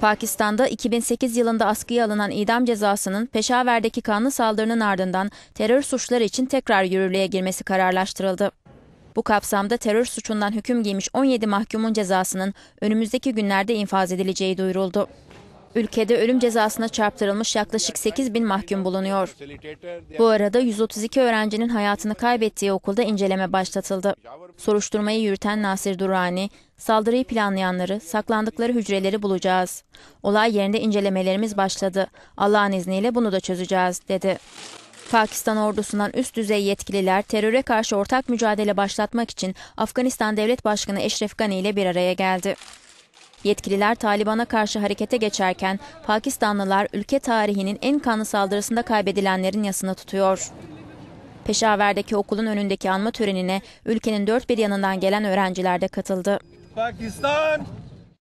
Pakistan'da 2008 yılında askıya alınan idam cezasının Peşaver'deki kanlı saldırının ardından terör suçları için tekrar yürürlüğe girmesi kararlaştırıldı. Bu kapsamda terör suçundan hüküm giymiş 17 mahkumun cezasının önümüzdeki günlerde infaz edileceği duyuruldu. Ülkede ölüm cezasına çarptırılmış yaklaşık 8 bin mahkum bulunuyor. Bu arada 132 öğrencinin hayatını kaybettiği okulda inceleme başlatıldı. Soruşturmayı yürüten Nasir Durani, saldırıyı planlayanları, saklandıkları hücreleri bulacağız. Olay yerinde incelemelerimiz başladı. Allah'ın izniyle bunu da çözeceğiz, dedi. Pakistan ordusundan üst düzey yetkililer teröre karşı ortak mücadele başlatmak için Afganistan Devlet Başkanı Eşref Gani ile bir araya geldi. Yetkililer Taliban'a karşı harekete geçerken Pakistanlılar ülke tarihinin en kanlı saldırısında kaybedilenlerin yasını tutuyor. Peşaver'deki okulun önündeki anma törenine ülkenin dört bir yanından gelen öğrenciler de katıldı. Pakistan